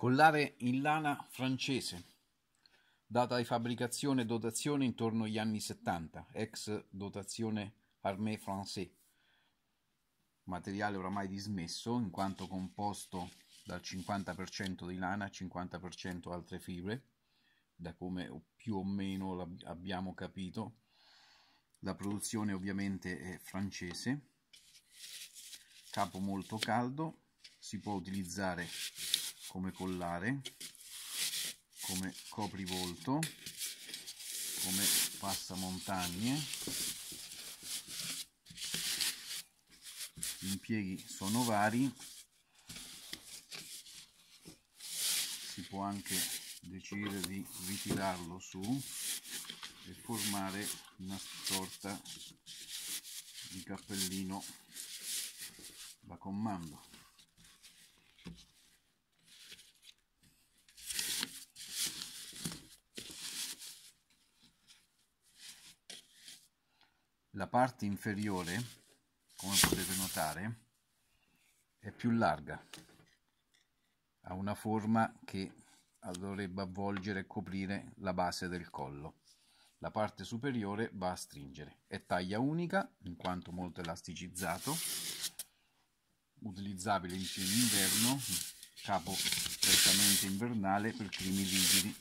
Collare in lana francese, data di fabbricazione e dotazione intorno agli anni 70, ex dotazione Armée Française. Materiale oramai dismesso in quanto composto dal 50% di lana e 50% altre fibre, da come più o meno abbiamo capito. La produzione ovviamente è francese, capo molto caldo, si può utilizzare come collare, come coprivolto, come passamontagne. Gli impieghi sono vari, si può anche decidere di ritirarlo su e formare una sorta di cappellino da comando. la parte inferiore, come potete notare, è più larga, ha una forma che dovrebbe avvolgere e coprire la base del collo. La parte superiore va a stringere. È taglia unica, in quanto molto elasticizzato, utilizzabile in inverno, capo prettamente invernale per climi rigidi